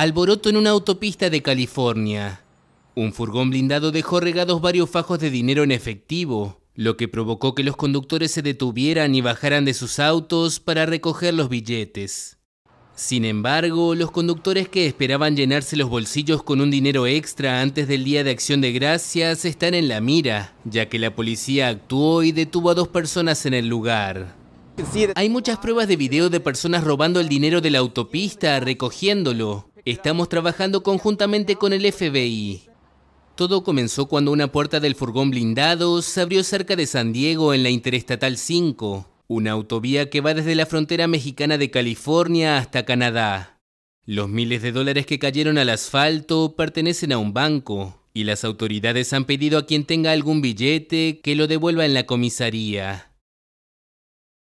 Alboroto en una autopista de California. Un furgón blindado dejó regados varios fajos de dinero en efectivo, lo que provocó que los conductores se detuvieran y bajaran de sus autos para recoger los billetes. Sin embargo, los conductores que esperaban llenarse los bolsillos con un dinero extra antes del Día de Acción de Gracias están en la mira, ya que la policía actuó y detuvo a dos personas en el lugar. Hay muchas pruebas de video de personas robando el dinero de la autopista, recogiéndolo. Estamos trabajando conjuntamente con el FBI. Todo comenzó cuando una puerta del furgón blindado se abrió cerca de San Diego en la Interestatal 5, una autovía que va desde la frontera mexicana de California hasta Canadá. Los miles de dólares que cayeron al asfalto pertenecen a un banco, y las autoridades han pedido a quien tenga algún billete que lo devuelva en la comisaría.